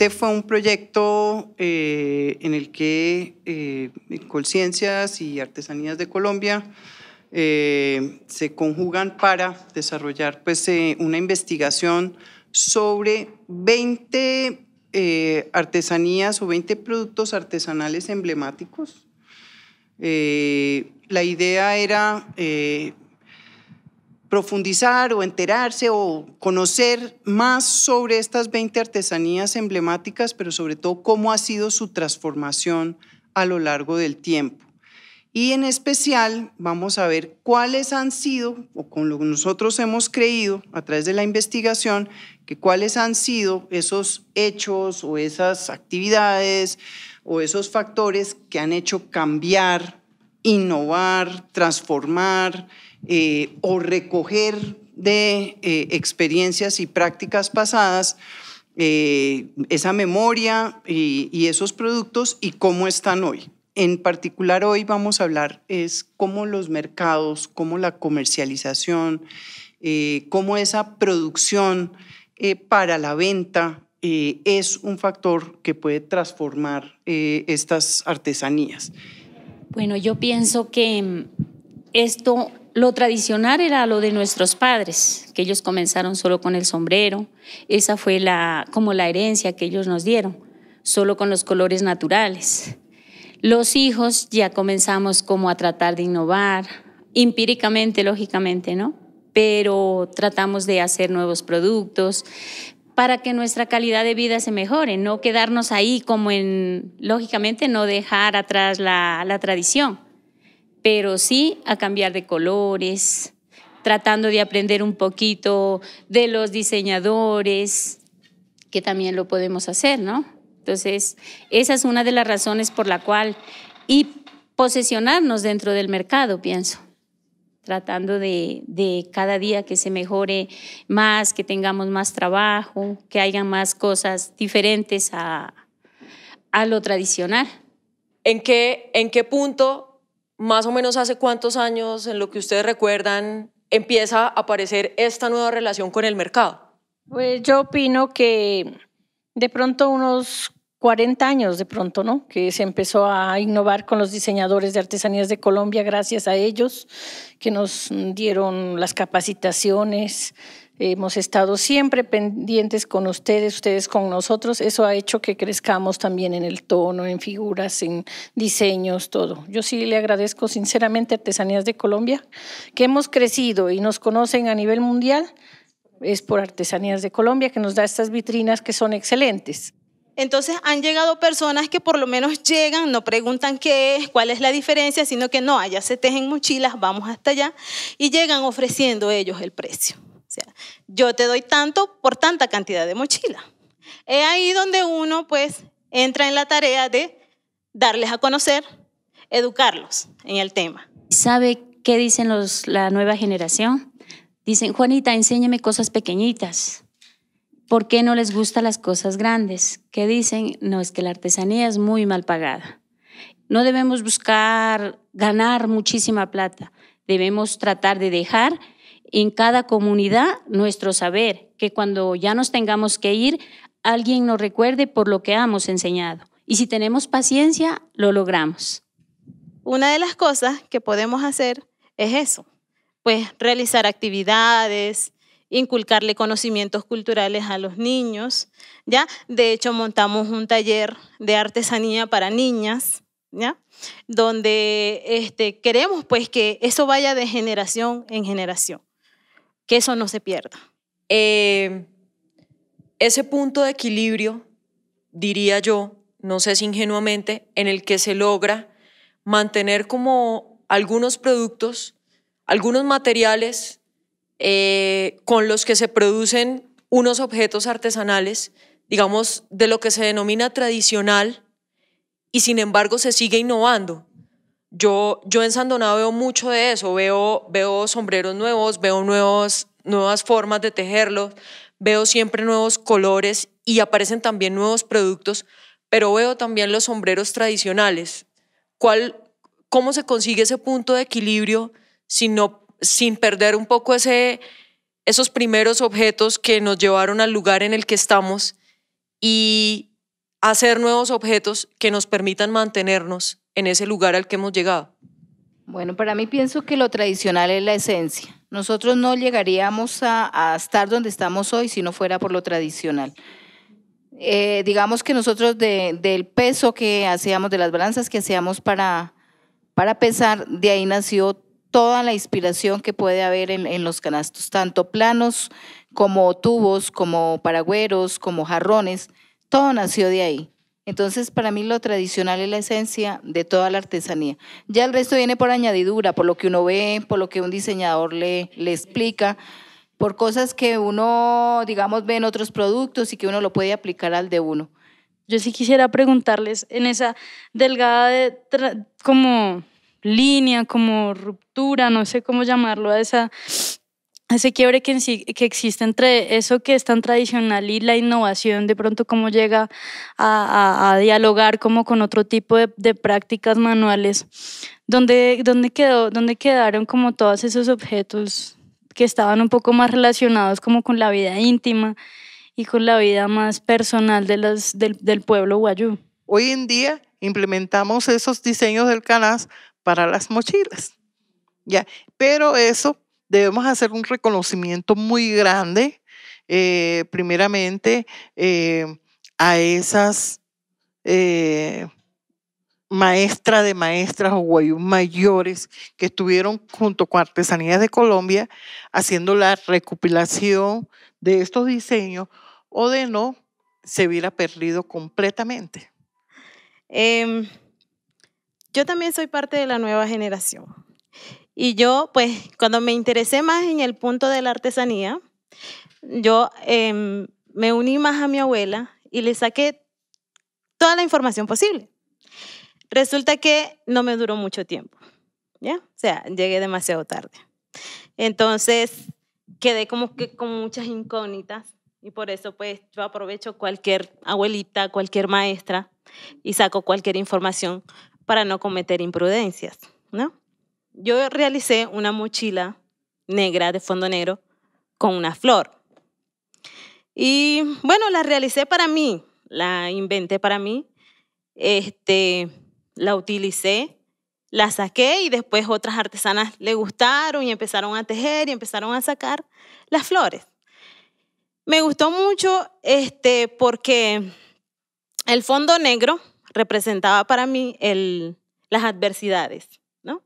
Este fue un proyecto eh, en el que eh, Colciencias y Artesanías de Colombia eh, se conjugan para desarrollar pues, una investigación sobre 20 artesanías o 20 productos artesanales emblemáticos. la idea era profundizar o enterarse o conocer más sobre estas 20 artesanías emblemáticas, pero sobre todo cómo ha sido su transformación a lo largo del tiempo. Y en especial vamos a ver cuáles han sido, o con lo que nosotros hemos creído a través de la investigación, que cuáles han sido esos hechos o esas actividades o esos factores que han hecho cambiar innovar, transformar eh, o recoger de eh, experiencias y prácticas pasadas eh, esa memoria y, y, esos productos y cómo están hoy. En particular hoy vamos a hablar es cómo los mercados, cómo la comercialización, cómo esa producción para la venta es un factor que puede transformar estas artesanías. Bueno, yo pienso que mm, esto, lo tradicional era lo de nuestros padres, que ellos comenzaron solo con el sombrero, esa fue la, como la herencia que ellos nos dieron, solo con los colores naturales. Los hijos ya comenzamos como a tratar de innovar, empíricamente, lógicamente, ¿no? Pero tratamos de hacer nuevos productos, para que nuestra calidad de vida se mejore, no quedarnos ahí como en, lógicamente, no dejar atrás la, la tradición, pero sí a cambiar de colores, tratando de aprender un poquito de los diseñadores, que también lo podemos hacer, ¿no? Entonces, esa es una de las razones por la cual, y posesionarnos dentro del mercado, pienso tratando de, de, cada día que se mejore más, que tengamos más trabajo, que haya más cosas diferentes a, a lo tradicional. ¿En qué, ¿En qué punto, más o menos hace cuántos años, en lo que ustedes recuerdan, empieza a aparecer esta nueva relación con el mercado? Pues yo opino que de pronto unos 40 años de pronto, ¿no? Que se empezó a innovar con los diseñadores de artesanías de Colombia, gracias a ellos, que nos dieron las capacitaciones. Hemos estado siempre pendientes con ustedes, ustedes con nosotros. Eso ha hecho que crezcamos también en el tono, en figuras, en diseños, todo. Yo sí le agradezco sinceramente Artesanías de Colombia, que hemos crecido y nos conocen a nivel mundial. Es por Artesanías de Colombia que nos da estas vitrinas que son excelentes. Entonces han llegado personas que por lo menos llegan, no preguntan qué es, cuál es la diferencia, sino que no, allá se tejen mochilas, vamos hasta allá y llegan ofreciendo ellos el precio. O sea, yo te doy tanto por tanta cantidad de mochila. Es ahí donde uno pues entra en la tarea de darles a conocer, educarlos en el tema. ¿Sabe qué dicen los, la nueva generación? Dicen, Juanita, enséñame cosas pequeñitas. ¿Por qué no les gustan las cosas grandes? ¿Qué dicen? No, es que la artesanía es muy mal pagada. No debemos buscar ganar muchísima plata. Debemos tratar de dejar en cada comunidad nuestro saber, que cuando ya nos tengamos que ir, alguien nos recuerde por lo que hemos enseñado. Y si tenemos paciencia, lo logramos. Una de las cosas que podemos hacer es eso, pues realizar actividades, inculcarle conocimientos culturales a los niños, ¿ya? De hecho, montamos un taller de artesanía para niñas, ¿ya? Donde este, queremos pues que eso vaya de generación en generación, que eso no se pierda. Em, ese punto de equilibrio, diría yo, no sé si ingenuamente, en el que se logra mantener como algunos productos, algunos materiales eh, con los que se producen unos objetos artesanales, digamos, de lo que se denomina tradicional, y sin embargo se sigue innovando. Yo, yo en Donato veo mucho de eso, veo, veo sombreros nuevos, veo nuevos, nuevas formas de tejerlos, veo siempre nuevos colores y aparecen también nuevos productos, pero veo también los sombreros tradicionales. ¿Cuál, ¿Cómo se consigue ese punto de equilibrio si no sin perder un poco ese, esos primeros objetos que nos llevaron al lugar en el que estamos y hacer nuevos objetos que nos permitan mantenernos en ese lugar al que hemos llegado. Bueno, para mí pienso que lo tradicional es la esencia. Nosotros no llegaríamos a, estar donde estamos hoy si no fuera por lo tradicional. Eh, digamos que nosotros del peso que hacíamos, de las balanzas que hacíamos para, para pesar, de ahí nació toda la inspiración que puede haber en, los canastos, tanto planos como tubos, como paragüeros, como jarrones, todo nació de ahí. Entonces, para mí lo tradicional es la esencia de toda la artesanía. Ya el resto viene por añadidura, por lo que uno ve, por lo que un diseñador le, explica, por cosas que uno, digamos, ve en otros productos y que uno lo puede aplicar al de uno. Yo sí quisiera preguntarles en esa delgada de como línea, como ruptura, no sé cómo llamarlo, a esa, ese quiebre que, que existe entre eso que es tan tradicional y la innovación, de pronto cómo llega a, dialogar como con otro tipo de, prácticas manuales, donde dónde, quedó, ¿dónde quedaron como todos esos objetos que estaban un poco más relacionados como con la vida íntima y con la vida más personal de las, del, pueblo guayú? Hoy en día implementamos esos diseños del CANAS para las mochilas. Ya, pero eso debemos hacer un reconocimiento muy grande, eh, primeramente, eh, a esas eh, maestras de maestras o mayores que estuvieron junto con Artesanías de Colombia haciendo la recopilación de estos diseños o de no, se hubiera perdido completamente. Em, yo también soy parte de la nueva generación. Y yo, pues, cuando me interesé más en el punto de la artesanía, yo em, me uní más a mi abuela y le saqué toda la información posible. Resulta que no me duró mucho tiempo, ¿ya? O sea, llegué demasiado tarde. Entonces, quedé como que con muchas incógnitas y por eso pues yo aprovecho cualquier abuelita, cualquier maestra y saco cualquier información para no cometer imprudencias, ¿no? Yo realicé una mochila negra de fondo negro con una flor. Y bueno, la realicé para mí, la inventé para mí, este, la utilicé, la saqué y después otras artesanas le gustaron y empezaron a tejer y empezaron a sacar las flores. Me gustó mucho este, porque el fondo negro representaba para mí las adversidades, ¿no?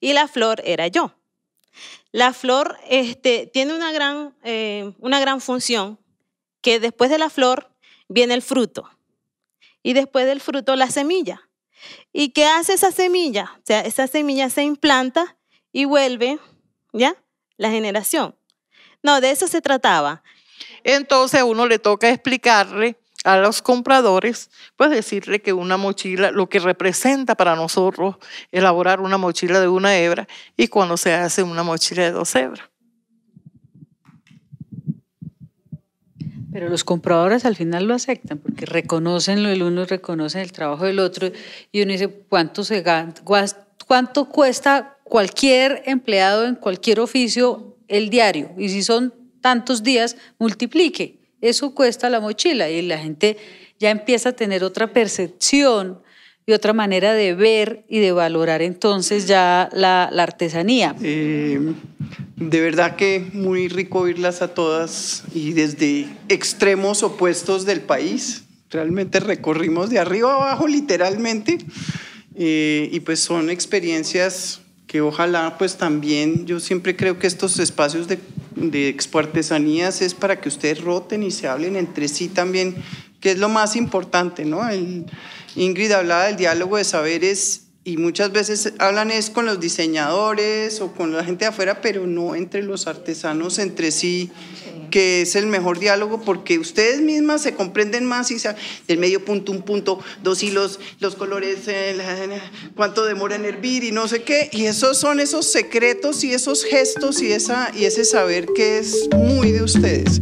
Y la flor era yo. La flor este, tiene una gran, eh, una gran función, que después de la flor viene el fruto, y después del fruto la semilla. ¿Y qué hace esa semilla? O sea, esa semilla se implanta y vuelve, ¿ya? La generación. No, de eso se trataba. Entonces uno le toca explicarle a los compradores, pues decirle que una mochila, lo que representa para nosotros elaborar una mochila de una hebra y cuando se hace una mochila de dos hebras. Pero los compradores al final lo aceptan porque reconocen lo del uno, reconocen el trabajo del otro y uno dice cuánto se cuánto cuesta cualquier empleado en cualquier oficio el diario y si son tantos días multiplique eso cuesta la mochila y la gente ya empieza a tener otra percepción y otra manera de ver y de valorar entonces ya la, artesanía. Eh, de verdad que muy rico oírlas a todas y desde extremos opuestos del país. Realmente recorrimos de arriba abajo literalmente eh, y pues son experiencias que ojalá pues también yo siempre creo que estos espacios de de expoartesanías es para que ustedes roten y se hablen entre sí también, que es lo más importante, ¿no? El, Ingrid hablaba del diálogo de saberes y muchas veces hablan es con los diseñadores o con la gente de afuera, pero no entre los artesanos entre sí, que es el mejor diálogo porque ustedes mismas se comprenden más y se, del medio punto, un punto, dos hilos, los colores, eh, cuánto demora en hervir y no sé qué. Y esos son esos secretos y esos gestos y, esa, y ese saber que es muy de ustedes.